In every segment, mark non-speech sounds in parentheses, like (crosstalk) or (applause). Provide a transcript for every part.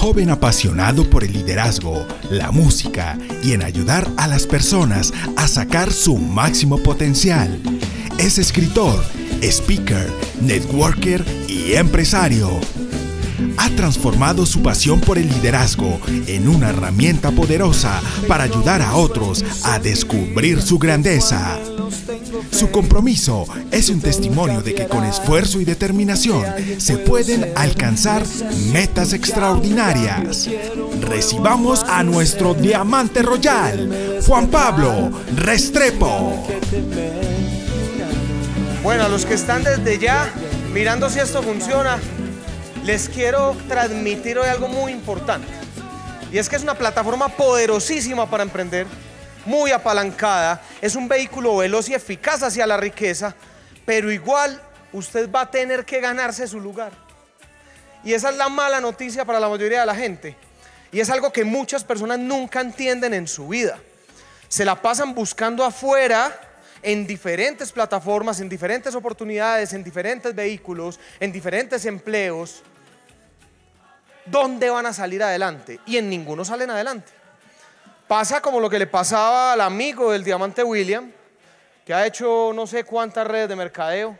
joven apasionado por el liderazgo, la música y en ayudar a las personas a sacar su máximo potencial. Es escritor, speaker, networker y empresario. Ha transformado su pasión por el liderazgo en una herramienta poderosa para ayudar a otros a descubrir su grandeza. Su compromiso es un testimonio de que con esfuerzo y determinación se pueden alcanzar metas extraordinarias. Recibamos a nuestro diamante royal, Juan Pablo Restrepo. Bueno, a los que están desde ya mirando si esto funciona, les quiero transmitir hoy algo muy importante. Y es que es una plataforma poderosísima para emprender muy apalancada, es un vehículo veloz y eficaz hacia la riqueza, pero igual usted va a tener que ganarse su lugar. Y esa es la mala noticia para la mayoría de la gente. Y es algo que muchas personas nunca entienden en su vida. Se la pasan buscando afuera, en diferentes plataformas, en diferentes oportunidades, en diferentes vehículos, en diferentes empleos, dónde van a salir adelante. Y en ninguno salen adelante. Pasa como lo que le pasaba al amigo del diamante William, que ha hecho no sé cuántas redes de mercadeo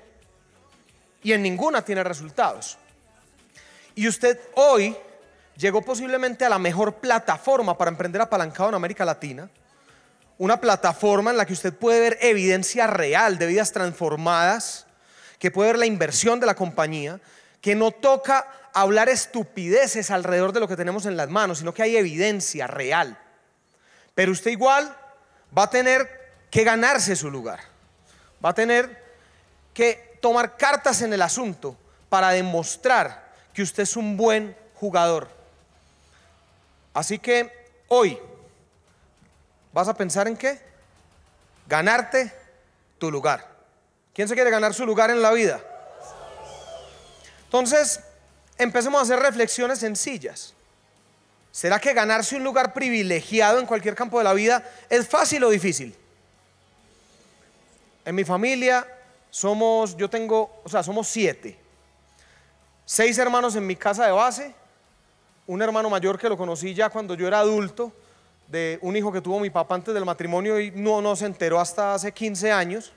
y en ninguna tiene resultados. Y usted hoy llegó posiblemente a la mejor plataforma para emprender apalancado en América Latina, una plataforma en la que usted puede ver evidencia real de vidas transformadas, que puede ver la inversión de la compañía, que no toca hablar estupideces alrededor de lo que tenemos en las manos, sino que hay evidencia real. Pero usted igual va a tener que ganarse su lugar. Va a tener que tomar cartas en el asunto para demostrar que usted es un buen jugador. Así que hoy vas a pensar en qué? Ganarte tu lugar. ¿Quién se quiere ganar su lugar en la vida? Entonces, empecemos a hacer reflexiones sencillas. ¿Será que ganarse un lugar privilegiado en cualquier campo de la vida es fácil o difícil? En mi familia somos, yo tengo, o sea, somos siete. Seis hermanos en mi casa de base, un hermano mayor que lo conocí ya cuando yo era adulto, de un hijo que tuvo mi papá antes del matrimonio y no, nos se enteró hasta hace 15 años.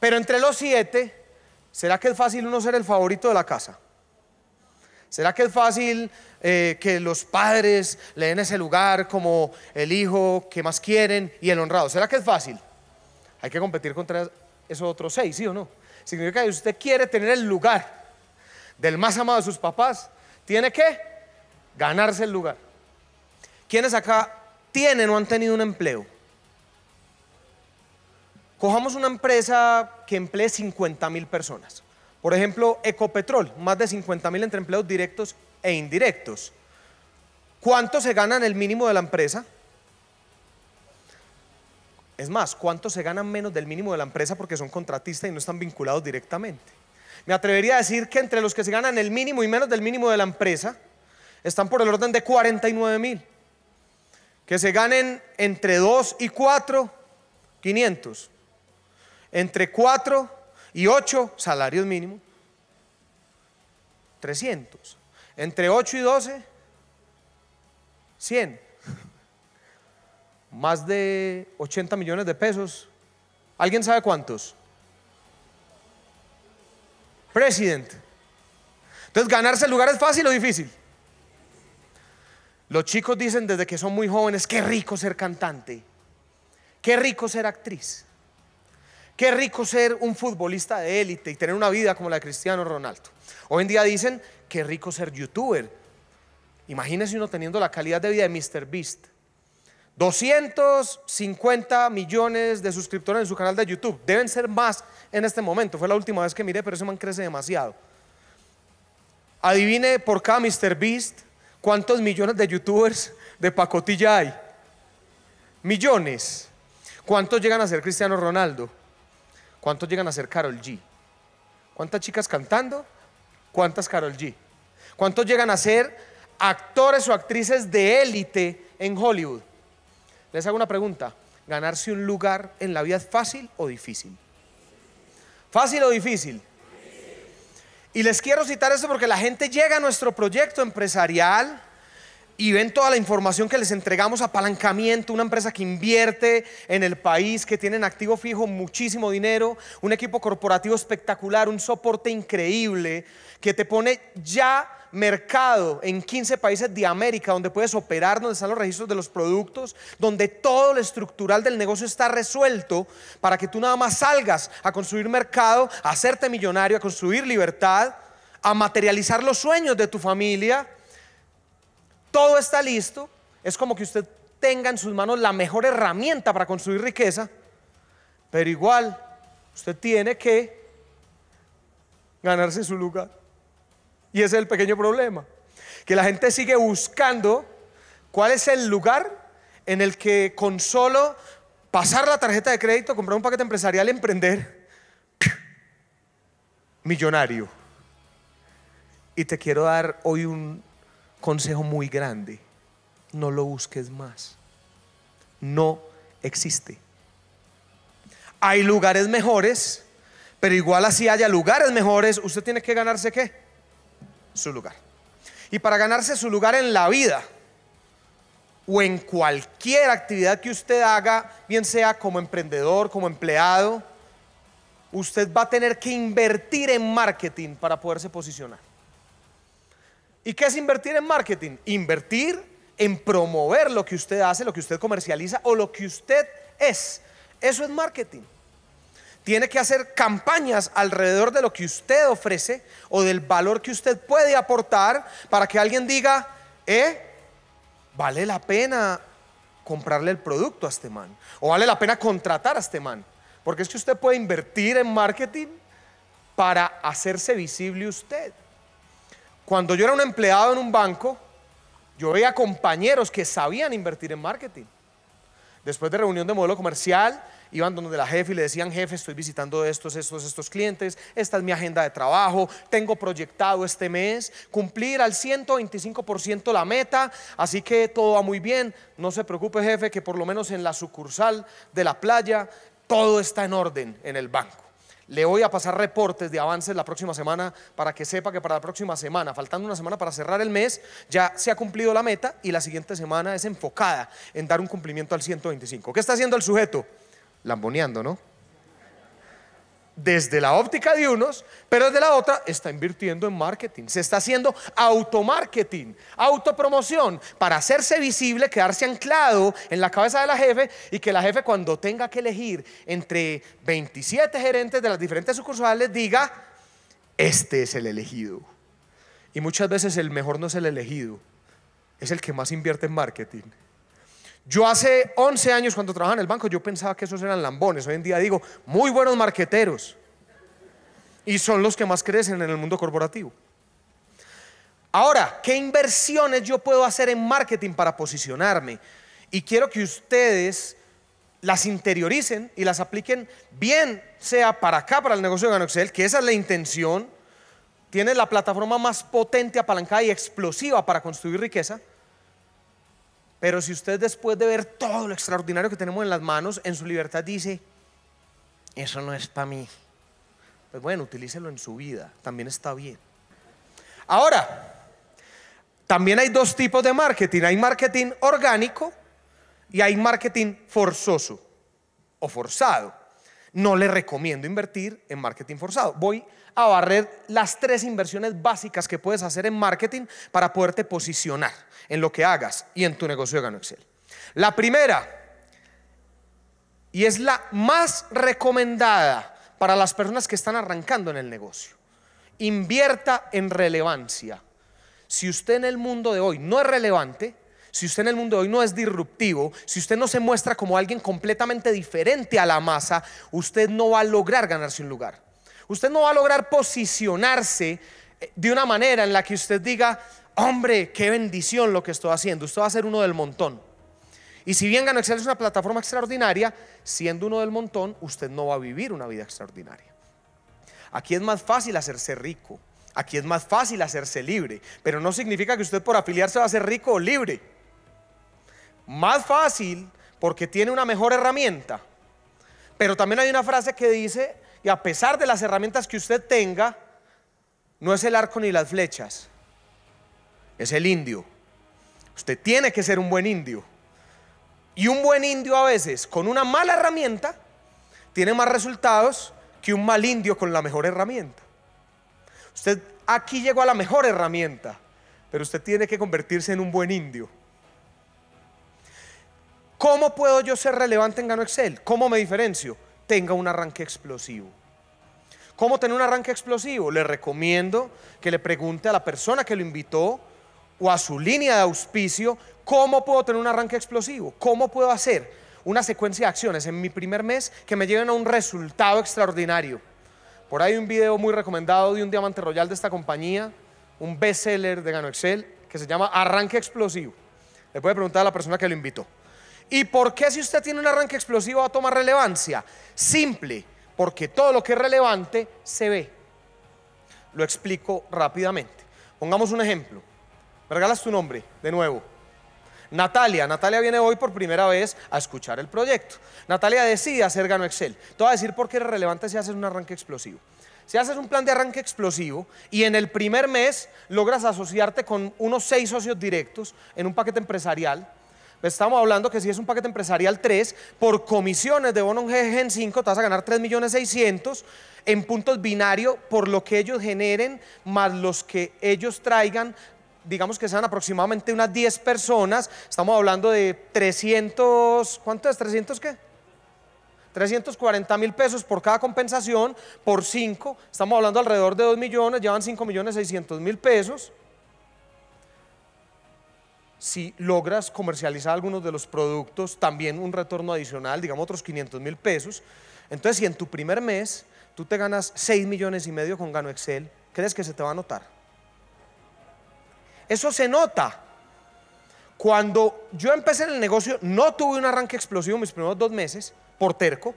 Pero entre los siete, ¿será que es fácil uno ser el favorito de la casa? ¿Será que es fácil eh, que los padres le den ese lugar como el hijo que más quieren y el honrado? ¿Será que es fácil? Hay que competir contra esos otros seis, ¿sí o no? Significa que si usted quiere tener el lugar del más amado de sus papás, tiene que ganarse el lugar. ¿Quiénes acá tienen o han tenido un empleo? Cojamos una empresa que emplee 50 mil personas. Por ejemplo, Ecopetrol, más de 50 mil entre empleos directos e indirectos. ¿Cuánto se ganan el mínimo de la empresa? Es más, ¿cuánto se ganan menos del mínimo de la empresa porque son contratistas y no están vinculados directamente? Me atrevería a decir que entre los que se ganan el mínimo y menos del mínimo de la empresa, están por el orden de 49 mil. Que se ganen entre 2 y 4, 500. Entre 4 y 8 salarios mínimos, 300. Entre 8 y 12, 100. (laughs) Más de 80 millones de pesos. ¿Alguien sabe cuántos? Presidente, Entonces, ganarse el lugar es fácil o difícil. Los chicos dicen desde que son muy jóvenes, qué rico ser cantante, qué rico ser actriz. Qué rico ser un futbolista de élite y tener una vida como la de Cristiano Ronaldo. Hoy en día dicen, qué rico ser youtuber. Imagínese uno teniendo la calidad de vida de Mr. Beast. 250 millones de suscriptores en su canal de YouTube. Deben ser más en este momento. Fue la última vez que miré, pero ese man crece demasiado. Adivine por cada Mr. Beast cuántos millones de youtubers de pacotilla hay. Millones. ¿Cuántos llegan a ser Cristiano Ronaldo? ¿Cuántos llegan a ser Carol G? ¿Cuántas chicas cantando? ¿Cuántas Carol G? ¿Cuántos llegan a ser actores o actrices de élite en Hollywood? Les hago una pregunta. ¿Ganarse un lugar en la vida es fácil o difícil? ¿Fácil o difícil? Y les quiero citar esto porque la gente llega a nuestro proyecto empresarial y ven toda la información que les entregamos, apalancamiento, una empresa que invierte en el país, que tiene en activo fijo muchísimo dinero, un equipo corporativo espectacular, un soporte increíble, que te pone ya mercado en 15 países de América, donde puedes operar, donde están los registros de los productos, donde todo lo estructural del negocio está resuelto para que tú nada más salgas a construir mercado, a hacerte millonario, a construir libertad, a materializar los sueños de tu familia todo está listo, es como que usted tenga en sus manos la mejor herramienta para construir riqueza, pero igual usted tiene que ganarse su lugar. Y ese es el pequeño problema, que la gente sigue buscando cuál es el lugar en el que con solo pasar la tarjeta de crédito, comprar un paquete empresarial, emprender, millonario. Y te quiero dar hoy un consejo muy grande, no lo busques más. No existe. Hay lugares mejores, pero igual así haya lugares mejores, usted tiene que ganarse qué? Su lugar. Y para ganarse su lugar en la vida o en cualquier actividad que usted haga, bien sea como emprendedor, como empleado, usted va a tener que invertir en marketing para poderse posicionar. ¿Y qué es invertir en marketing? Invertir en promover lo que usted hace, lo que usted comercializa o lo que usted es. Eso es marketing. Tiene que hacer campañas alrededor de lo que usted ofrece o del valor que usted puede aportar para que alguien diga, eh, vale la pena comprarle el producto a este man o vale la pena contratar a este man. Porque es que usted puede invertir en marketing para hacerse visible usted. Cuando yo era un empleado en un banco, yo veía compañeros que sabían invertir en marketing. Después de reunión de modelo comercial, iban donde la jefe y le decían, jefe, estoy visitando estos, estos, estos clientes, esta es mi agenda de trabajo, tengo proyectado este mes, cumplir al 125% la meta, así que todo va muy bien, no se preocupe jefe, que por lo menos en la sucursal de la playa todo está en orden en el banco. Le voy a pasar reportes de avances la próxima semana para que sepa que para la próxima semana, faltando una semana para cerrar el mes, ya se ha cumplido la meta y la siguiente semana es enfocada en dar un cumplimiento al 125. ¿Qué está haciendo el sujeto? Lamboneando, ¿no? desde la óptica de unos, pero desde la otra está invirtiendo en marketing. Se está haciendo automarketing, autopromoción, para hacerse visible, quedarse anclado en la cabeza de la jefe y que la jefe cuando tenga que elegir entre 27 gerentes de las diferentes sucursales diga, este es el elegido. Y muchas veces el mejor no es el elegido, es el que más invierte en marketing. Yo hace 11 años cuando trabajaba en el banco, yo pensaba que esos eran lambones. Hoy en día digo, muy buenos marqueteros. Y son los que más crecen en el mundo corporativo. Ahora, ¿qué inversiones yo puedo hacer en marketing para posicionarme? Y quiero que ustedes las interioricen y las apliquen bien, sea para acá, para el negocio de Excel que esa es la intención. Tiene la plataforma más potente, apalancada y explosiva para construir riqueza pero si usted después de ver todo lo extraordinario que tenemos en las manos, en su libertad dice, eso no es para mí. Pues bueno, utilícelo en su vida, también está bien. Ahora, también hay dos tipos de marketing. Hay marketing orgánico y hay marketing forzoso o forzado. No le recomiendo invertir en marketing forzado. Voy a barrer las tres inversiones básicas que puedes hacer en marketing para poderte posicionar en lo que hagas y en tu negocio de Gano Excel. La primera, y es la más recomendada para las personas que están arrancando en el negocio, invierta en relevancia. Si usted en el mundo de hoy no es relevante, si usted en el mundo de hoy no es disruptivo, si usted no se muestra como alguien completamente diferente a la masa, usted no va a lograr ganarse un lugar. Usted no va a lograr posicionarse eh, de una manera en la que usted diga, hombre, qué bendición lo que estoy haciendo. Usted va a ser uno del montón. Y si bien Gano Excel es una plataforma extraordinaria, siendo uno del montón, usted no va a vivir una vida extraordinaria. Aquí es más fácil hacerse rico. Aquí es más fácil hacerse libre. Pero no significa que usted por afiliarse va a ser rico o libre. Más fácil porque tiene una mejor herramienta. Pero también hay una frase que dice y a pesar de las herramientas que usted tenga, no es el arco ni las flechas, es el indio. Usted tiene que ser un buen indio. Y un buen indio a veces con una mala herramienta tiene más resultados que un mal indio con la mejor herramienta. Usted aquí llegó a la mejor herramienta, pero usted tiene que convertirse en un buen indio. ¿Cómo puedo yo ser relevante en Gano Excel? ¿Cómo me diferencio? tenga un arranque explosivo. ¿Cómo tener un arranque explosivo? Le recomiendo que le pregunte a la persona que lo invitó o a su línea de auspicio, ¿cómo puedo tener un arranque explosivo? ¿Cómo puedo hacer una secuencia de acciones en mi primer mes que me lleven a un resultado extraordinario? Por ahí un video muy recomendado de un diamante royal de esta compañía, un seller de Gano Excel, que se llama Arranque Explosivo. Le puede preguntar a la persona que lo invitó. ¿Y por qué si usted tiene un arranque explosivo va a tomar relevancia? Simple, porque todo lo que es relevante se ve. Lo explico rápidamente. Pongamos un ejemplo. Me regalas tu nombre de nuevo. Natalia, Natalia viene hoy por primera vez a escuchar el proyecto. Natalia decide hacer Gano Excel. Te voy a decir por qué es relevante si haces un arranque explosivo. Si haces un plan de arranque explosivo y en el primer mes logras asociarte con unos seis socios directos en un paquete empresarial, Estamos hablando que si es un paquete empresarial 3, por comisiones de bono Gen 5 te vas a ganar 3.600.000 en puntos binario por lo que ellos generen más los que ellos traigan digamos que sean aproximadamente unas 10 personas, estamos hablando de 300, ¿cuánto es? ¿300 qué? 340 mil pesos por cada compensación, por 5, estamos hablando alrededor de 2 millones, llevan 5.600.000 pesos si logras comercializar algunos de los productos, también un retorno adicional, digamos otros 500 mil pesos. Entonces, si en tu primer mes tú te ganas 6 millones y medio con Gano Excel, ¿crees que se te va a notar? Eso se nota. Cuando yo empecé en el negocio, no tuve un arranque explosivo mis primeros dos meses, por terco,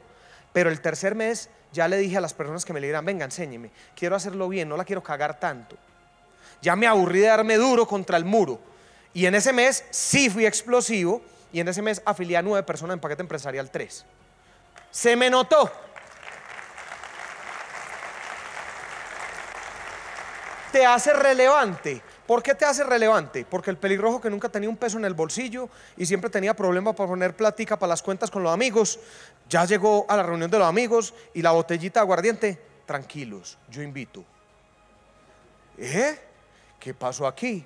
pero el tercer mes ya le dije a las personas que me le dirán, venga, enséñeme, quiero hacerlo bien, no la quiero cagar tanto. Ya me aburrí de darme duro contra el muro y en ese mes sí fui explosivo y en ese mes afilié a nueve personas en paquete empresarial 3. Se me notó. Te hace relevante. ¿Por qué te hace relevante? Porque el pelirrojo que nunca tenía un peso en el bolsillo y siempre tenía problemas para poner platica para las cuentas con los amigos, ya llegó a la reunión de los amigos y la botellita de aguardiente, tranquilos, yo invito. ¿Eh? ¿Qué pasó aquí?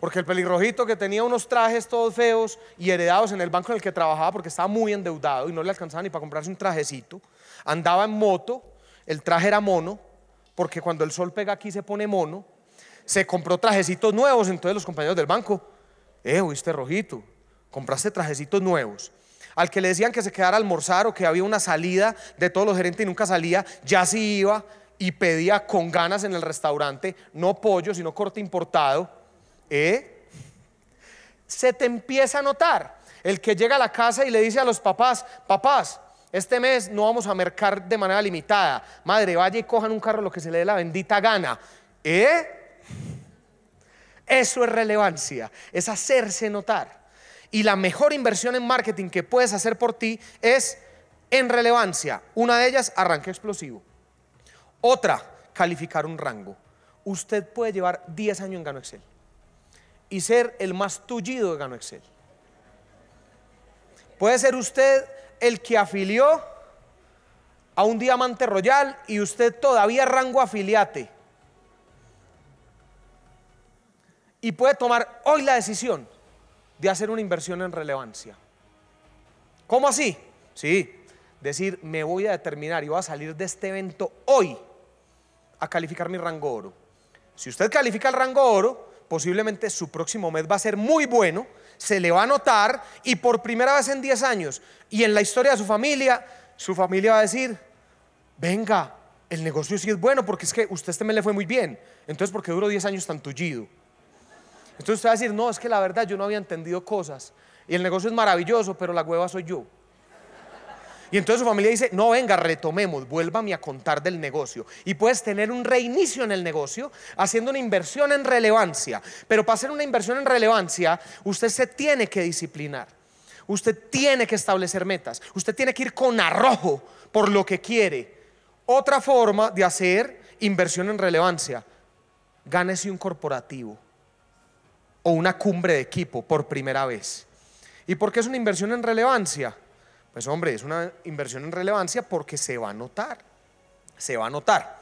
Porque el pelirrojito que tenía unos trajes todos feos y heredados en el banco en el que trabajaba porque estaba muy endeudado y no le alcanzaba ni para comprarse un trajecito, andaba en moto, el traje era mono, porque cuando el sol pega aquí se pone mono, se compró trajecitos nuevos, entonces los compañeros del banco, eh, oíste rojito, compraste trajecitos nuevos. Al que le decían que se quedara a almorzar o que había una salida de todos los gerentes y nunca salía, ya sí iba y pedía con ganas en el restaurante, no pollo, sino corte importado ¿eh? Se te empieza a notar. El que llega a la casa y le dice a los papás, papás, este mes no vamos a mercar de manera limitada. Madre, vaya y cojan un carro lo que se le dé la bendita gana. ¿Eh? Eso es relevancia, es hacerse notar. Y la mejor inversión en marketing que puedes hacer por ti es en relevancia. Una de ellas, arranque explosivo. Otra, calificar un rango. Usted puede llevar 10 años en Gano Excel y ser el más tullido de Gano Excel. Puede ser usted el que afilió a un diamante royal y usted todavía rango afiliate. Y puede tomar hoy la decisión de hacer una inversión en relevancia. ¿Cómo así? Sí, decir, me voy a determinar y voy a salir de este evento hoy a calificar mi rango oro. Si usted califica el rango oro, posiblemente su próximo mes va a ser muy bueno, se le va a notar y por primera vez en 10 años y en la historia de su familia, su familia va a decir, venga, el negocio sí es bueno porque es que usted este mes le fue muy bien, entonces porque duró 10 años tan tullido. Entonces usted va a decir, no, es que la verdad yo no había entendido cosas y el negocio es maravilloso, pero la hueva soy yo. Y entonces su familia dice, no, venga, retomemos, vuélvame a contar del negocio. Y puedes tener un reinicio en el negocio haciendo una inversión en relevancia. Pero para hacer una inversión en relevancia, usted se tiene que disciplinar. Usted tiene que establecer metas. Usted tiene que ir con arrojo por lo que quiere. Otra forma de hacer inversión en relevancia, gánese un corporativo o una cumbre de equipo por primera vez. ¿Y por qué es una inversión en relevancia? Pues hombre, es una inversión en relevancia porque se va a notar, se va a notar.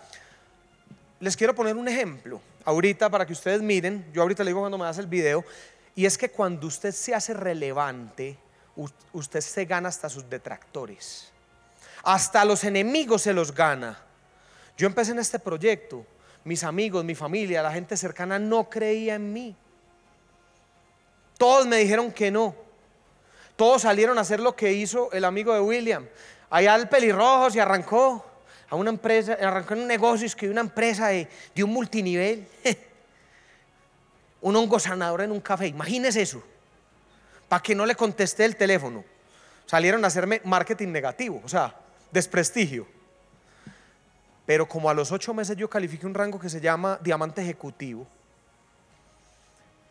Les quiero poner un ejemplo ahorita para que ustedes miren, yo ahorita le digo cuando me das el video, y es que cuando usted se hace relevante, usted se gana hasta sus detractores, hasta los enemigos se los gana. Yo empecé en este proyecto, mis amigos, mi familia, la gente cercana no creía en mí. Todos me dijeron que no. Todos salieron a hacer lo que hizo el amigo de William. Allá el pelirrojo se arrancó a una empresa, arrancó en un negocio, es que una empresa de, un multinivel. (laughs) un hongo sanador en un café, imagínese eso. Para que no le contesté el teléfono. Salieron a hacerme marketing negativo, o sea, desprestigio. Pero como a los ocho meses yo califiqué un rango que se llama diamante ejecutivo.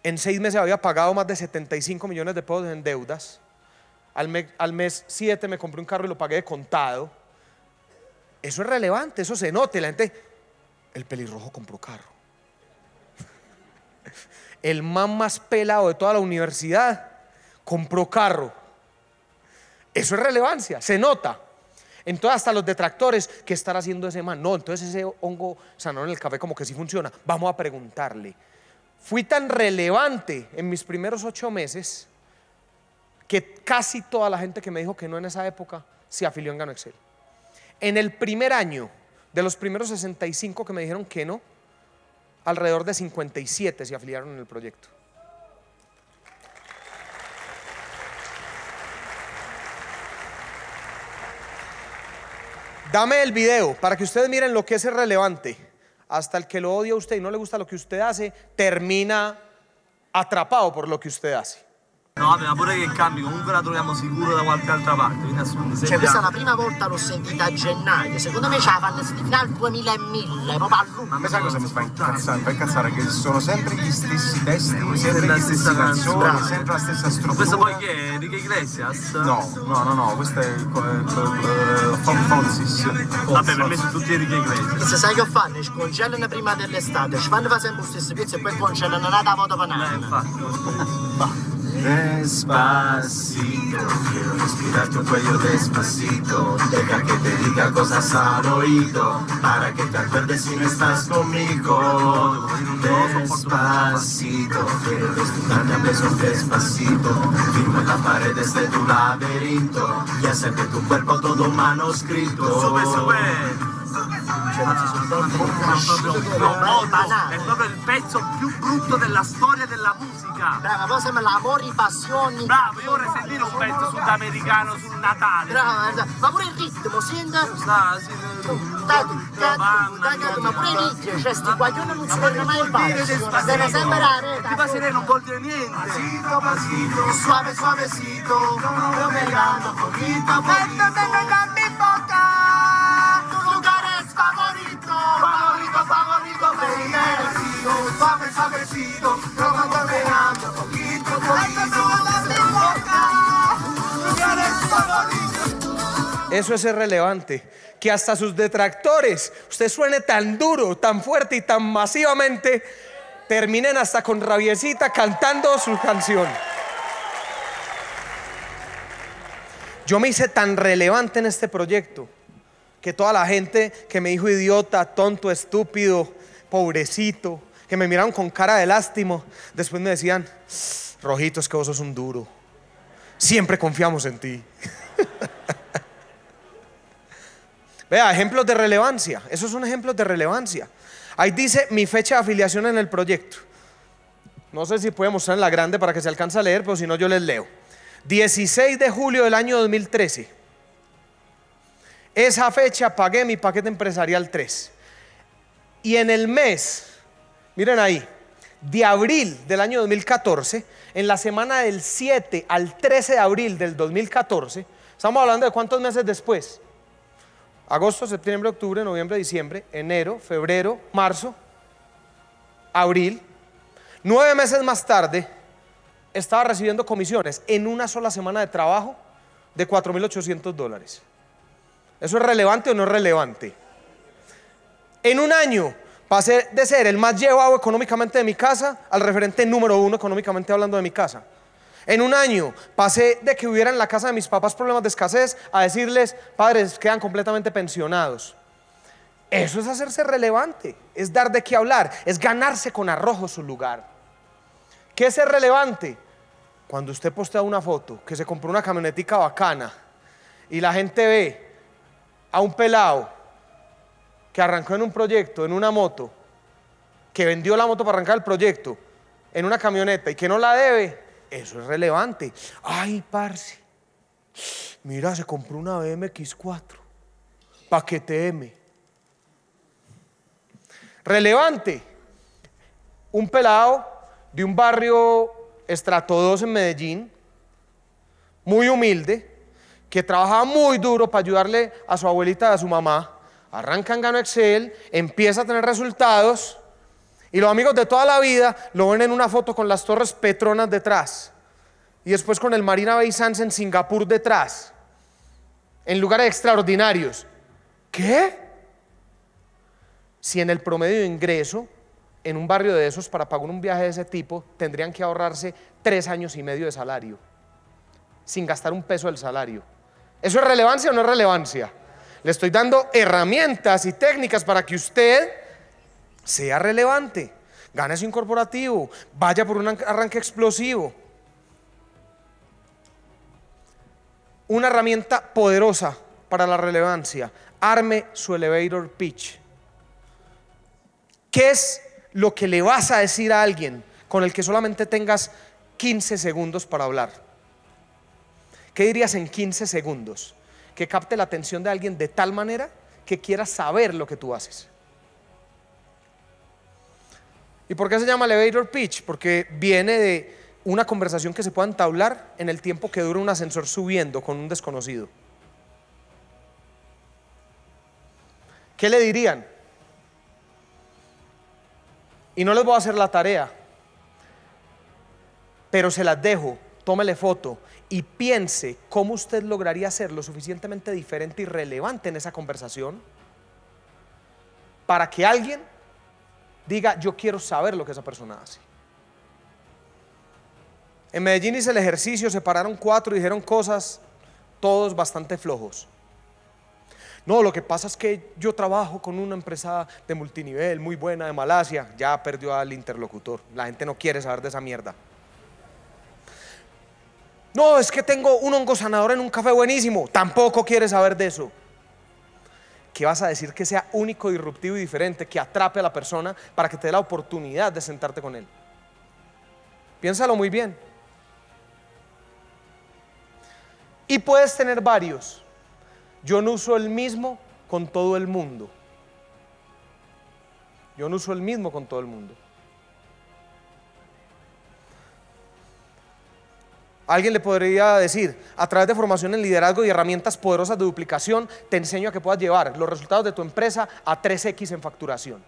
En seis meses había pagado más de 75 millones de pesos en deudas al, mes 7 me compré un carro y lo pagué de contado. Eso es relevante, eso se note. La gente, el pelirrojo compró carro. (laughs) El man más pelado de toda la universidad compró carro. Eso es relevancia, se nota. Entonces hasta los detractores, ¿qué estará haciendo ese man? No, entonces ese hongo sanó en el café como que sí funciona. Vamos a preguntarle. Fui tan relevante en mis primeros ocho meses que casi toda la gente que me dijo que no en esa época se afilió en Gano Excel. En el primer año, de los primeros 65 que me dijeron que no, alrededor de 57 se afiliaron en el proyecto. Dame el video para que ustedes miren lo que es relevante. Hasta el que lo odia a usted y no le gusta lo que usted hace, termina atrapado por lo que usted hace. No, vabbè, ma pure che cambi, comunque la troviamo sicuro da qualche altra parte, quindi assolutamente. Cioè, sembra... questa è la prima volta l'ho sentita a gennaio, secondo me ce la fanno fino al 2000 e 1000, proprio a lungo. A me sai cosa mi fa incazzare? Mi fa incazzare che sono sempre gli stessi testi, sempre, sempre la stessa canzone, sempre la stessa struttura. Questo poi che è? Rick Iglesias? No, no, no, no, questo è Tom eh, eh, Fonsis. Vabbè, per me sono tutti Rick Iglesias. se sai che fanno? Ci congelano prima dell'estate, ci fanno sempre lo stesso pezzo e poi congelano la da voto banana. Eh, infatti. Despacito, quiero respirar tu cuello despacito. Deja que te diga cosas al oído, para que te acuerdes si no estás conmigo. Despacito, quiero respirar a besos despacito. Firmo las paredes de tu laberinto y hacer que tu cuerpo todo manuscrito. Cioè, è proprio il pezzo più brutto della storia della musica. Brava, poi sembra l'amore, passioni. Bravo, io vorrei sentire un pezzo sudamericano sul Natale. Brava, ma pure il ritmo, senta. Sta, sì. Ma pure il ritmo, cioè sti guaglioni non si vengono mai in pace. Deve sembrare. la rete. Ti passerei non vuol dire niente. Pasito, pasito, suave, suavecito. Come melano, poquito, poquito. Eso es irrelevante. Que hasta sus detractores, usted suene tan duro, tan fuerte y tan masivamente, terminen hasta con rabiecita cantando su canción. Yo me hice tan relevante en este proyecto que toda la gente que me dijo idiota, tonto, estúpido, pobrecito, que me miraron con cara de lástimo. Después me decían, Rojito, es que vos sos un duro. Siempre confiamos en ti. (laughs) Vea, ejemplos de relevancia. Esos son ejemplos de relevancia. Ahí dice mi fecha de afiliación en el proyecto. No sé si puede mostrar en la grande para que se alcance a leer, pero si no, yo les leo. 16 de julio del año 2013. Esa fecha pagué mi paquete empresarial 3. Y en el mes Miren ahí, de abril del año 2014, en la semana del 7 al 13 de abril del 2014, estamos hablando de cuántos meses después. Agosto, septiembre, octubre, noviembre, diciembre, enero, febrero, marzo, abril. Nueve meses más tarde, estaba recibiendo comisiones en una sola semana de trabajo de 4.800 dólares. ¿Eso es relevante o no es relevante? En un año, Pasé de ser el más llevado económicamente de mi casa al referente número uno económicamente hablando de mi casa. En un año pasé de que hubiera en la casa de mis papás problemas de escasez a decirles, padres, quedan completamente pensionados. Eso es hacerse relevante, es dar de qué hablar, es ganarse con arrojo su lugar. ¿Qué es ser relevante? Cuando usted postea una foto que se compró una camionetica bacana y la gente ve a un pelado que arrancó en un proyecto, en una moto, que vendió la moto para arrancar el proyecto, en una camioneta y que no la debe, eso es relevante. Ay, parce, mira, se compró una BMX 4, paquete M. Relevante, un pelado de un barrio estrato 2 en Medellín, muy humilde, que trabajaba muy duro para ayudarle a su abuelita y a su mamá Arrancan Gano Excel, empieza a tener resultados y los amigos de toda la vida lo ven en una foto con las torres Petronas detrás y después con el Marina Bay Sands en Singapur detrás, en lugares extraordinarios. ¿Qué? Si en el promedio de ingreso, en un barrio de esos, para pagar un viaje de ese tipo, tendrían que ahorrarse tres años y medio de salario, sin gastar un peso del salario. ¿Eso es relevancia o no es relevancia? Le estoy dando herramientas y técnicas para que usted sea relevante, gane su incorporativo, vaya por un arranque explosivo. Una herramienta poderosa para la relevancia. Arme su elevator pitch. ¿Qué es lo que le vas a decir a alguien con el que solamente tengas 15 segundos para hablar? ¿Qué dirías en 15 segundos? que capte la atención de alguien de tal manera que quiera saber lo que tú haces. ¿Y por qué se llama elevator pitch? Porque viene de una conversación que se pueda entablar en el tiempo que dura un ascensor subiendo con un desconocido. ¿Qué le dirían? Y no les voy a hacer la tarea, pero se las dejo tómele foto y piense cómo usted lograría ser lo suficientemente diferente y relevante en esa conversación para que alguien diga, yo quiero saber lo que esa persona hace. En Medellín hice el ejercicio, se pararon cuatro y dijeron cosas, todos bastante flojos. No, lo que pasa es que yo trabajo con una empresa de multinivel muy buena de Malasia. Ya perdió al interlocutor. La gente no quiere saber de esa mierda. No, es que tengo un hongo sanador en un café buenísimo. Tampoco quieres saber de eso. ¿Qué vas a decir que sea único, disruptivo y diferente, que atrape a la persona para que te dé la oportunidad de sentarte con él? Piénsalo muy bien. Y puedes tener varios. Yo no uso el mismo con todo el mundo. Yo no uso el mismo con todo el mundo. Alguien le podría decir, a través de formación en liderazgo y herramientas poderosas de duplicación, te enseño a que puedas llevar los resultados de tu empresa a 3X en facturación.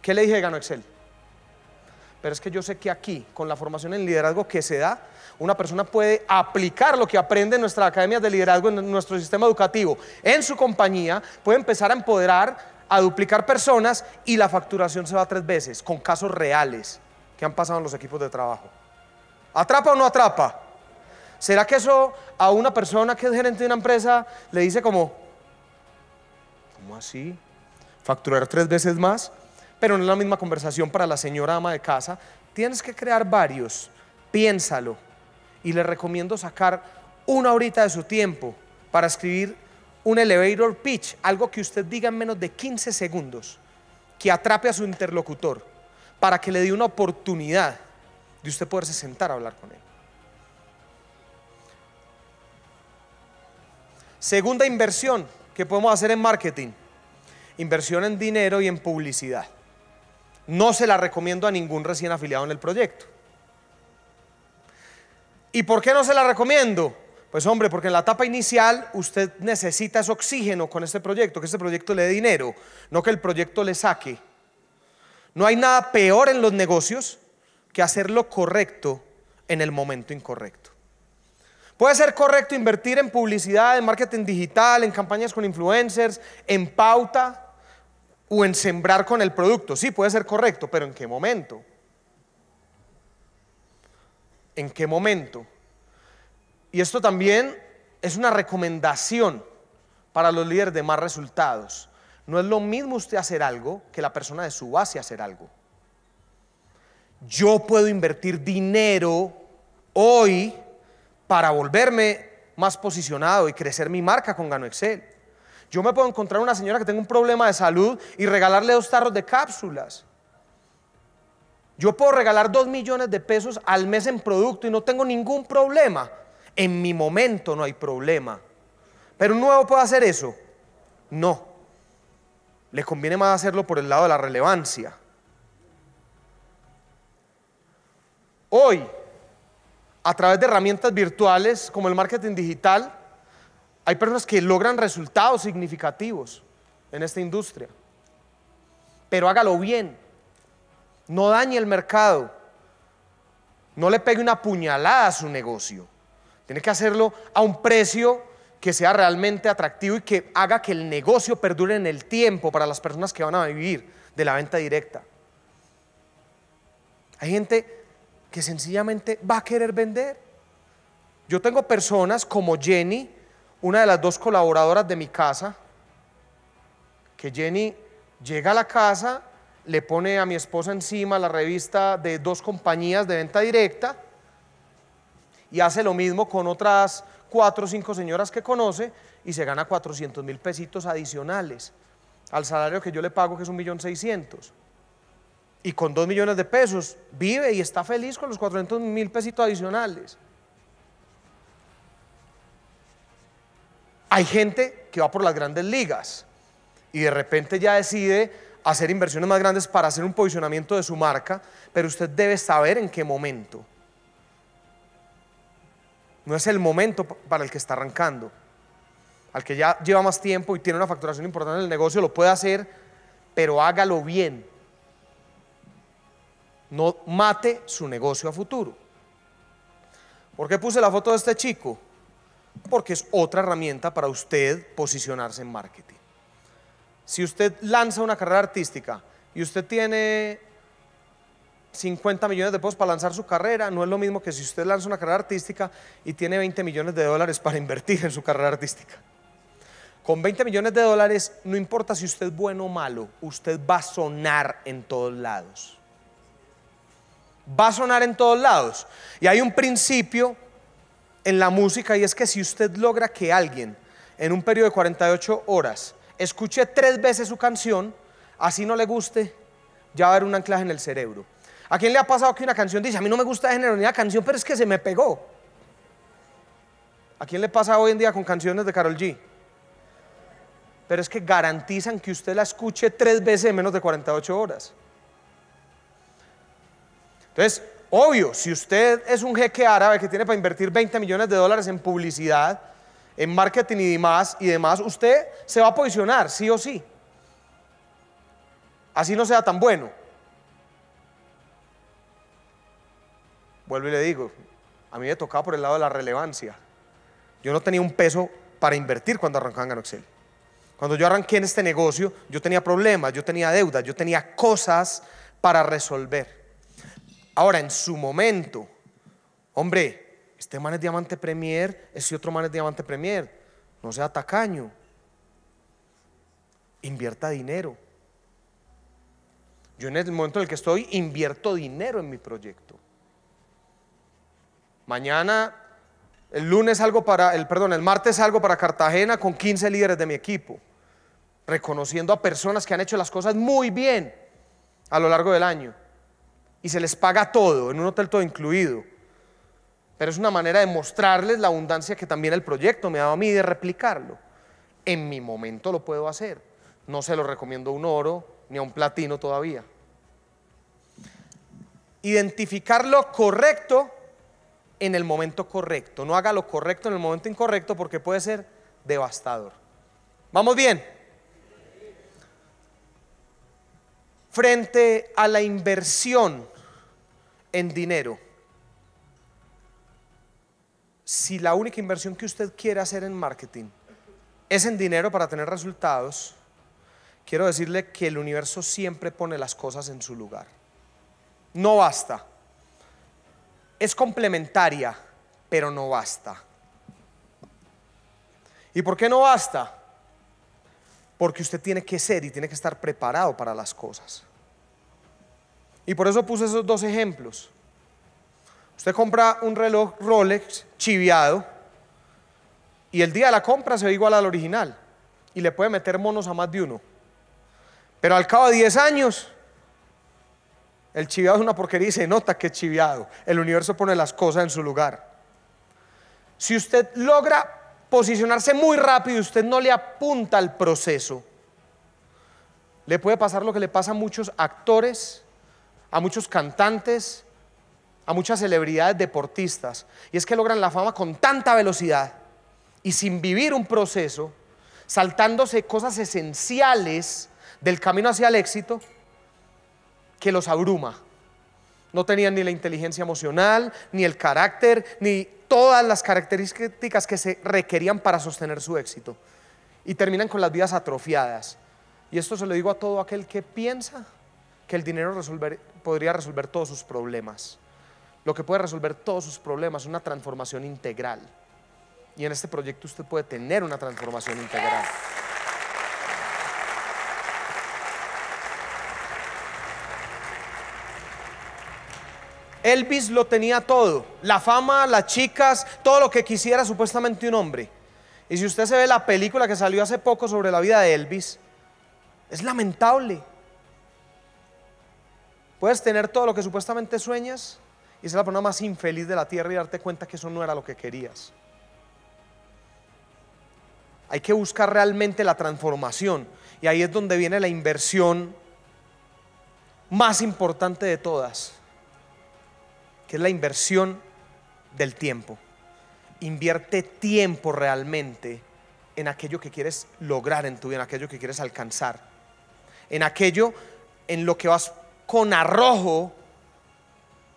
¿Qué le dije de Gano Excel? Pero es que yo sé que aquí, con la formación en liderazgo que se da, una persona puede aplicar lo que aprende en nuestra academia de liderazgo, en nuestro sistema educativo, en su compañía, puede empezar a empoderar, a duplicar personas y la facturación se va tres veces, con casos reales que han pasado en los equipos de trabajo. ¿Atrapa o no atrapa? ¿Será que eso a una persona que es gerente de una empresa le dice como, ¿cómo así? Facturar tres veces más, pero no es la misma conversación para la señora ama de casa. Tienes que crear varios, piénsalo. Y le recomiendo sacar una horita de su tiempo para escribir un elevator pitch, algo que usted diga en menos de 15 segundos, que atrape a su interlocutor, para que le dé una oportunidad de usted poderse sentar a hablar con Él. Segunda inversión que podemos hacer en marketing, inversión en dinero y en publicidad. No se la recomiendo a ningún recién afiliado en el proyecto. ¿Y por qué no se la recomiendo? Pues hombre, porque en la etapa inicial usted necesita ese oxígeno con este proyecto, que este proyecto le dé dinero, no que el proyecto le saque. No hay nada peor en los negocios que hacer lo correcto en el momento incorrecto. Puede ser correcto invertir en publicidad, en marketing digital, en campañas con influencers, en pauta o en sembrar con el producto. Sí, puede ser correcto, pero ¿en qué momento? ¿En qué momento? Y esto también es una recomendación para los líderes de más resultados. No es lo mismo usted hacer algo que la persona de su base hacer algo yo puedo invertir dinero hoy para volverme más posicionado y crecer mi marca con Gano Excel. Yo me puedo encontrar una señora que tenga un problema de salud y regalarle dos tarros de cápsulas. Yo puedo regalar dos millones de pesos al mes en producto y no tengo ningún problema. En mi momento no hay problema. Pero un nuevo puede hacer eso. No. Le conviene más hacerlo por el lado de la relevancia. Hoy, a través de herramientas virtuales como el marketing digital, hay personas que logran resultados significativos en esta industria. Pero hágalo bien. No dañe el mercado. No le pegue una puñalada a su negocio. Tiene que hacerlo a un precio que sea realmente atractivo y que haga que el negocio perdure en el tiempo para las personas que van a vivir de la venta directa. Hay gente que sencillamente va a querer vender. Yo tengo personas como Jenny, una de las dos colaboradoras de mi casa, que Jenny llega a la casa, le pone a mi esposa encima la revista de dos compañías de venta directa y hace lo mismo con otras cuatro o cinco señoras que conoce y se gana 400 mil pesitos adicionales al salario que yo le pago, que es un millón seiscientos y con 2 millones de pesos vive y está feliz con los 400 mil pesitos adicionales. Hay gente que va por las grandes ligas y de repente ya decide hacer inversiones más grandes para hacer un posicionamiento de su marca, pero usted debe saber en qué momento. No es el momento para el que está arrancando. Al que ya lleva más tiempo y tiene una facturación importante en el negocio, lo puede hacer, pero hágalo bien no mate su negocio a futuro. ¿Por qué puse la foto de este chico? Porque es otra herramienta para usted posicionarse en marketing. Si usted lanza una carrera artística y usted tiene 50 millones de pesos para lanzar su carrera, no es lo mismo que si usted lanza una carrera artística y tiene 20 millones de dólares para invertir en su carrera artística. Con 20 millones de dólares, no importa si usted es bueno o malo, usted va a sonar en todos lados va a sonar en todos lados. Y hay un principio en la música y es que si usted logra que alguien en un periodo de 48 horas escuche tres veces su canción, así no le guste, ya va a haber un anclaje en el cerebro. ¿A quién le ha pasado que una canción dice, a mí no me gusta de género ni la canción, pero es que se me pegó? ¿A quién le pasa hoy en día con canciones de Carol G? Pero es que garantizan que usted la escuche tres veces en menos de 48 horas. Entonces, obvio, si usted es un jeque árabe que tiene para invertir 20 millones de dólares en publicidad, en marketing y demás, y demás, usted se va a posicionar, sí o sí. Así no sea tan bueno. Vuelvo y le digo, a mí me tocaba por el lado de la relevancia. Yo no tenía un peso para invertir cuando arrancaba en Excel. Cuando yo arranqué en este negocio, yo tenía problemas, yo tenía deudas, yo tenía cosas para resolver. Ahora, en su momento, hombre, este man es diamante premier, ese otro man es diamante premier, no sea tacaño, invierta dinero. Yo en el momento en el que estoy invierto dinero en mi proyecto. Mañana, el lunes algo para, el, perdón, el martes algo para Cartagena con 15 líderes de mi equipo, reconociendo a personas que han hecho las cosas muy bien a lo largo del año y se les paga todo, en un hotel todo incluido. Pero es una manera de mostrarles la abundancia que también el proyecto me ha dado a mí de replicarlo. En mi momento lo puedo hacer. No se lo recomiendo a un oro ni a un platino todavía. Identificar lo correcto en el momento correcto. No haga lo correcto en el momento incorrecto porque puede ser devastador. ¿Vamos bien? Frente a la inversión en dinero, si la única inversión que usted quiere hacer en marketing es en dinero para tener resultados, quiero decirle que el universo siempre pone las cosas en su lugar. No basta. Es complementaria, pero no basta. ¿Y por qué no basta? Porque usted tiene que ser y tiene que estar preparado para las cosas. Y por eso puse esos dos ejemplos. Usted compra un reloj Rolex chiviado y el día de la compra se ve igual al original y le puede meter monos a más de uno. Pero al cabo de 10 años, el chiviado es una porquería y se nota que es chiviado. El universo pone las cosas en su lugar. Si usted logra posicionarse muy rápido y usted no le apunta al proceso, le puede pasar lo que le pasa a muchos actores a muchos cantantes, a muchas celebridades deportistas. Y es que logran la fama con tanta velocidad y sin vivir un proceso, saltándose cosas esenciales del camino hacia el éxito que los abruma. No tenían ni la inteligencia emocional, ni el carácter, ni todas las características que se requerían para sostener su éxito. Y terminan con las vidas atrofiadas. Y esto se lo digo a todo aquel que piensa que el dinero podría resolver todos sus problemas. Lo que puede resolver todos sus problemas es una transformación integral. Y en este proyecto usted puede tener una transformación integral. Elvis lo tenía todo, la fama, las chicas, todo lo que quisiera supuestamente un hombre. Y si usted se ve la película que salió hace poco sobre la vida de Elvis, es lamentable. Puedes tener todo lo que supuestamente sueñas y ser la persona más infeliz de la tierra y darte cuenta que eso no era lo que querías. Hay que buscar realmente la transformación y ahí es donde viene la inversión más importante de todas, que es la inversión del tiempo. Invierte tiempo realmente en aquello que quieres lograr en tu vida, en aquello que quieres alcanzar, en aquello en lo que vas con arrojo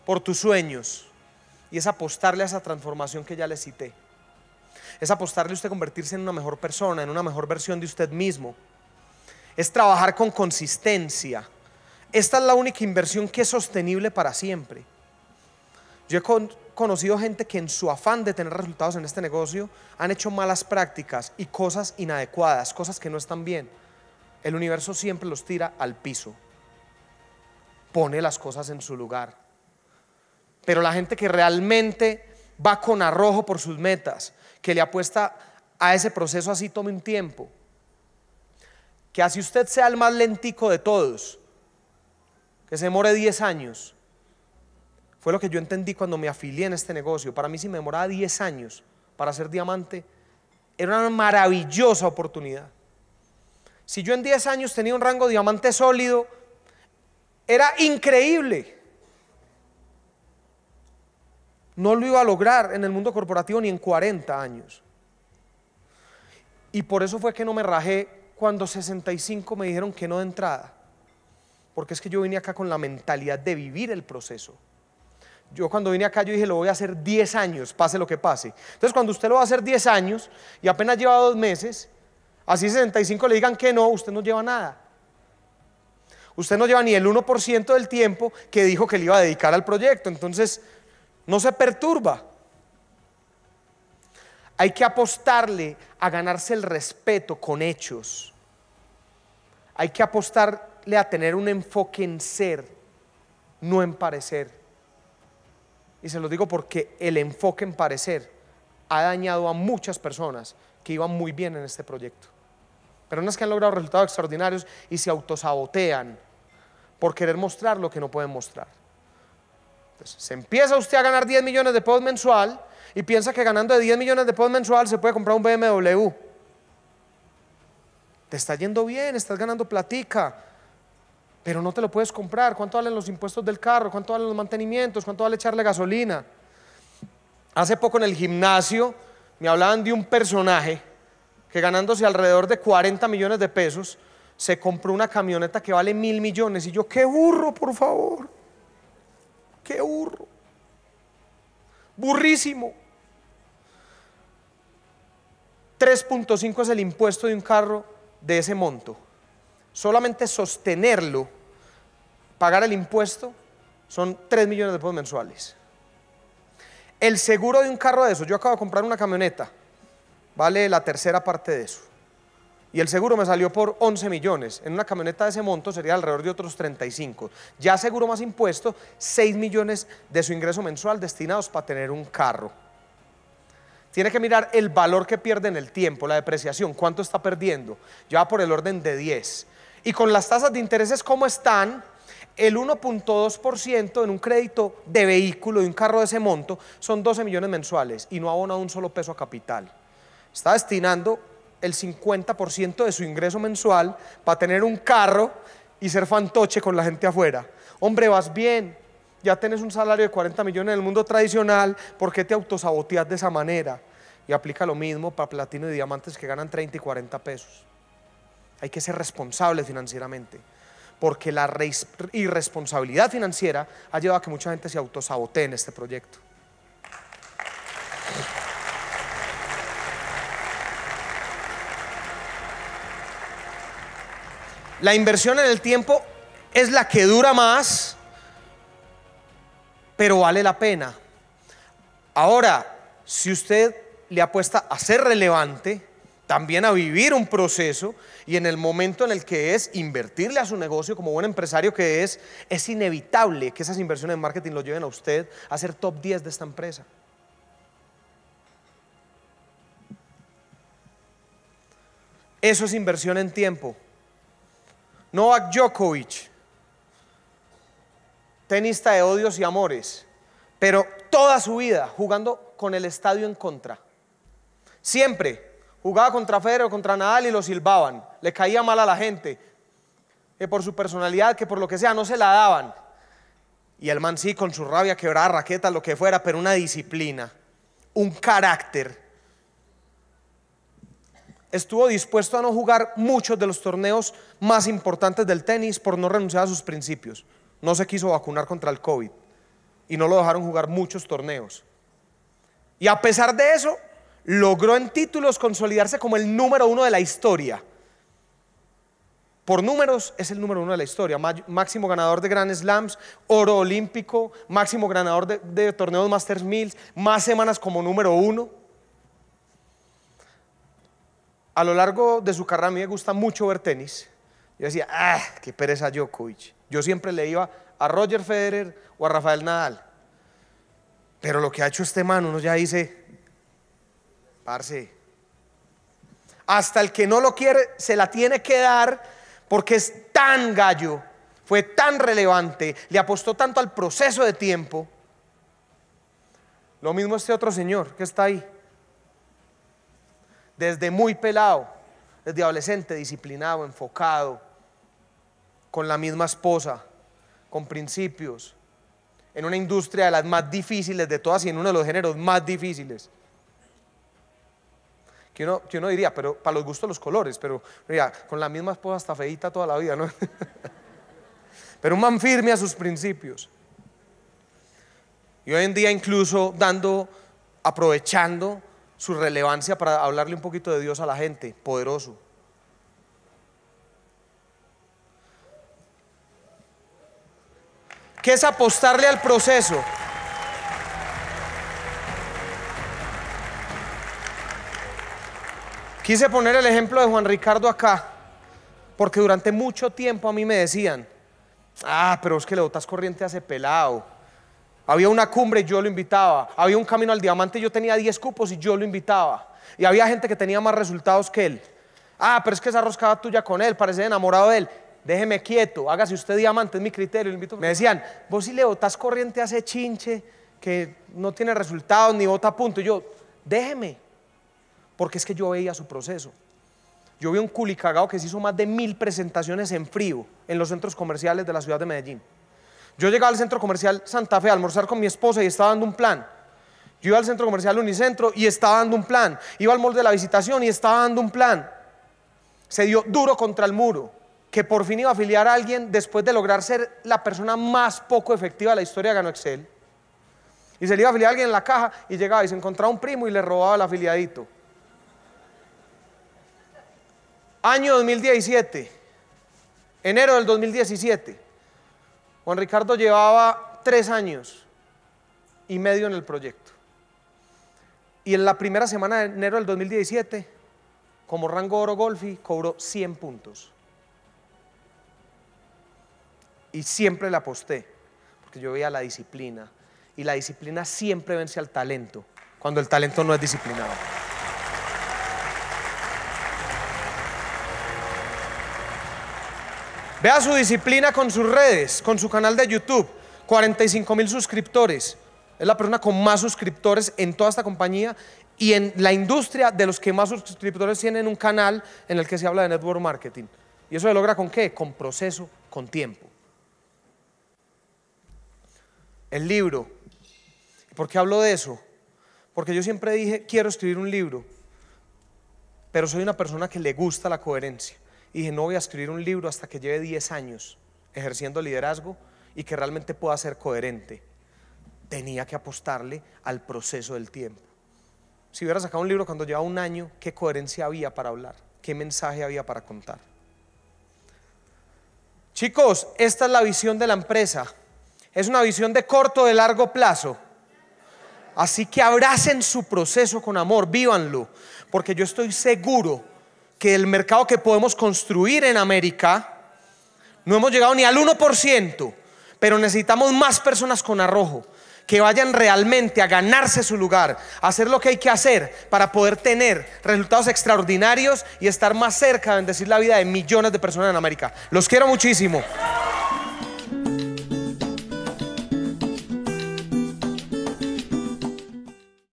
por tus sueños. Y es apostarle a esa transformación que ya le cité. Es apostarle a usted convertirse en una mejor persona, en una mejor versión de usted mismo. Es trabajar con consistencia. Esta es la única inversión que es sostenible para siempre. Yo he conocido gente que en su afán de tener resultados en este negocio han hecho malas prácticas y cosas inadecuadas, cosas que no están bien. El universo siempre los tira al piso pone las cosas en su lugar. Pero la gente que realmente va con arrojo por sus metas, que le apuesta a ese proceso así tome un tiempo, que así usted sea el más lentico de todos, que se demore 10 años, fue lo que yo entendí cuando me afilié en este negocio. Para mí si me demoraba 10 años para ser diamante, era una maravillosa oportunidad. Si yo en 10 años tenía un rango diamante sólido, era increíble. No lo iba a lograr en el mundo corporativo ni en 40 años. Y por eso fue que no me rajé cuando 65 me dijeron que no de entrada. Porque es que yo vine acá con la mentalidad de vivir el proceso. Yo cuando vine acá yo dije, lo voy a hacer 10 años, pase lo que pase. Entonces cuando usted lo va a hacer 10 años y apenas lleva dos meses, así 65 le digan que no, usted no lleva nada. Usted no lleva ni el 1% del tiempo que dijo que le iba a dedicar al proyecto. Entonces, no se perturba. Hay que apostarle a ganarse el respeto con hechos. Hay que apostarle a tener un enfoque en ser, no en parecer. Y se lo digo porque el enfoque en parecer ha dañado a muchas personas que iban muy bien en este proyecto. Pero no es que han logrado resultados extraordinarios y se autosabotean por querer mostrar lo que no pueden mostrar. se empieza usted a ganar 10 millones de pesos mensual y piensa que ganando de 10 millones de pesos mensual se puede comprar un BMW. Te está yendo bien, estás ganando platica, pero no te lo puedes comprar. ¿Cuánto valen los impuestos del carro? ¿Cuánto valen los mantenimientos? ¿Cuánto vale echarle gasolina? Hace poco en el gimnasio me hablaban de un personaje que ganándose alrededor de 40 millones de pesos, se compró una camioneta que vale mil millones. Y yo, qué burro, por favor. Qué burro. Burrísimo. 3.5 es el impuesto de un carro de ese monto. Solamente sostenerlo, pagar el impuesto, son 3 millones de pesos mensuales. El seguro de un carro de eso, yo acabo de comprar una camioneta, vale la tercera parte de eso. Y el seguro me salió por 11 millones. En una camioneta de ese monto sería alrededor de otros 35. Ya seguro más impuesto, 6 millones de su ingreso mensual destinados para tener un carro. Tiene que mirar el valor que pierde en el tiempo, la depreciación, cuánto está perdiendo. Ya por el orden de 10. Y con las tasas de intereses como están, el 1.2% en un crédito de vehículo, de un carro de ese monto, son 12 millones mensuales y no abona un solo peso a capital está destinando el 50% de su ingreso mensual para tener un carro y ser fantoche con la gente afuera. Hombre, vas bien, ya tienes un salario de 40 millones en el mundo tradicional, ¿por qué te autosaboteas de esa manera? Y aplica lo mismo para platino y diamantes que ganan 30 y 40 pesos. Hay que ser responsable financieramente, porque la irresponsabilidad financiera ha llevado a que mucha gente se autosabotee en este proyecto. La inversión en el tiempo es la que dura más, pero vale la pena. Ahora, si usted le apuesta a ser relevante, también a vivir un proceso y en el momento en el que es invertirle a su negocio como buen empresario que es, es inevitable que esas inversiones en marketing lo lleven a usted a ser top 10 de esta empresa. Eso es inversión en tiempo. Novak Djokovic, tenista de odios y amores, pero toda su vida jugando con el estadio en contra. Siempre jugaba contra Federer, contra Nadal y lo silbaban. Le caía mal a la gente, que por su personalidad, que por lo que sea, no se la daban. Y el man sí, con su rabia, quebraba raquetas, lo que fuera, pero una disciplina, un carácter estuvo dispuesto a no jugar muchos de los torneos más importantes del tenis por no renunciar a sus principios. No se quiso vacunar contra el COVID y no lo dejaron jugar muchos torneos. Y a pesar de eso, logró en títulos consolidarse como el número uno de la historia. Por números es el número uno de la historia. Máximo ganador de Grand Slams, oro olímpico, máximo ganador de, de torneos Masters Mills, más semanas como número uno a lo largo de su carrera a mí me gusta mucho ver tenis. Yo decía, ah, qué pereza Djokovic. Yo siempre le iba a Roger Federer o a Rafael Nadal. Pero lo que ha hecho este man, uno ya dice, parce, hasta el que no lo quiere se la tiene que dar porque es tan gallo, fue tan relevante, le apostó tanto al proceso de tiempo. Lo mismo este otro señor que está ahí desde muy pelado, desde adolescente, disciplinado, enfocado, con la misma esposa, con principios, en una industria de las más difíciles de todas y en uno de los géneros más difíciles. Que uno, que diría, pero para los gustos los colores, pero con la misma esposa hasta feita toda la vida, ¿no? (laughs) pero un man firme a sus principios. Y hoy en día incluso dando, aprovechando su relevancia para hablarle un poquito de Dios a la gente, poderoso. ¿Qué es apostarle al proceso? Quise poner el ejemplo de Juan Ricardo acá, porque durante mucho tiempo a mí me decían, ah, pero es que le botas corriente a ese pelado había una cumbre y yo lo invitaba. Había un camino al diamante y yo tenía 10 cupos y yo lo invitaba. Y había gente que tenía más resultados que él. Ah, pero es que esa roscada tuya con él, parece enamorado de él. Déjeme quieto, hágase usted diamante, es mi criterio. Me decían, vos si le votás corriente a ese chinche, que no tiene resultados ni vota punto. Y yo, déjeme, porque es que yo veía su proceso. Yo vi un culicagado que se hizo más de mil presentaciones en frío en los centros comerciales de la ciudad de Medellín. Yo llegaba al centro comercial Santa Fe a almorzar con mi esposa y estaba dando un plan. Yo iba al centro comercial Unicentro y estaba dando un plan. Iba al mall de la visitación y estaba dando un plan. Se dio duro contra el muro, que por fin iba a afiliar a alguien después de lograr ser la persona más poco efectiva de la historia ganó Excel. Y se le iba a afiliar a alguien en la caja y llegaba y se encontraba un primo y le robaba el afiliadito. Año 2017, enero del 2017. Juan Ricardo llevaba tres años y medio en el proyecto. Y en la primera semana de enero del 2017, como rango oro golfi, cobró 100 puntos. Y siempre la aposté, porque yo veía la disciplina. Y la disciplina siempre vence al talento, cuando el talento no es disciplinado. Vea su disciplina con sus redes, con su canal de YouTube. 45 mil suscriptores. Es la persona con más suscriptores en toda esta compañía y en la industria de los que más suscriptores tienen un canal en el que se habla de network marketing. ¿Y eso se logra con qué? Con proceso, con tiempo. El libro. ¿Por qué hablo de eso? Porque yo siempre dije, quiero escribir un libro, pero soy una persona que le gusta la coherencia y dije, no voy a escribir un libro hasta que lleve 10 años ejerciendo liderazgo y que realmente pueda ser coherente. Tenía que apostarle al proceso del tiempo. Si hubiera sacado un libro cuando llevaba un año, ¿qué coherencia había para hablar? ¿Qué mensaje había para contar? Chicos, esta es la visión de la empresa. Es una visión de corto, de largo plazo. Así que abracen su proceso con amor, vívanlo, porque yo estoy seguro que el mercado que podemos construir en América, no hemos llegado ni al 1%, pero necesitamos más personas con arrojo, que vayan realmente a ganarse su lugar, a hacer lo que hay que hacer para poder tener resultados extraordinarios y estar más cerca de bendecir la vida de millones de personas en América. Los quiero muchísimo.